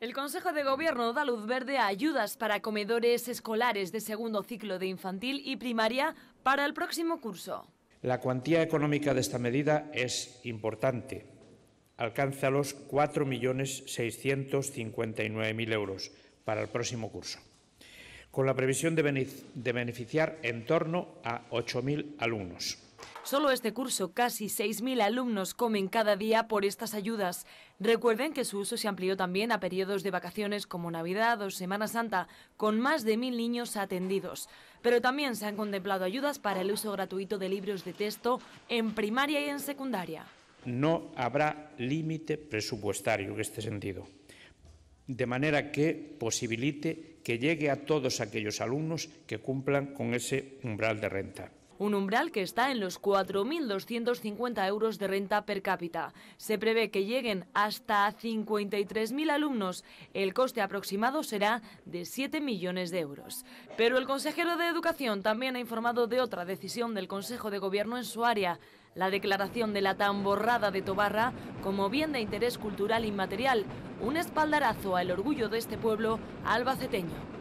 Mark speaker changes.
Speaker 1: El Consejo de Gobierno da luz verde a ayudas para comedores escolares de segundo ciclo de infantil y primaria para el próximo curso.
Speaker 2: La cuantía económica de esta medida es importante. Alcanza los 4.659.000 euros para el próximo curso, con la previsión de beneficiar en torno a 8.000 alumnos.
Speaker 1: Solo este curso casi 6.000 alumnos comen cada día por estas ayudas. Recuerden que su uso se amplió también a periodos de vacaciones como Navidad o Semana Santa, con más de 1.000 niños atendidos. Pero también se han contemplado ayudas para el uso gratuito de libros de texto en primaria y en secundaria.
Speaker 2: No habrá límite presupuestario en este sentido de manera que posibilite que llegue a todos aquellos alumnos que cumplan con ese umbral de renta
Speaker 1: un umbral que está en los 4.250 euros de renta per cápita. Se prevé que lleguen hasta 53.000 alumnos. El coste aproximado será de 7 millones de euros. Pero el consejero de Educación también ha informado de otra decisión del Consejo de Gobierno en su área, la declaración de la tamborrada de Tobarra como bien de interés cultural inmaterial, un espaldarazo al orgullo de este pueblo albaceteño.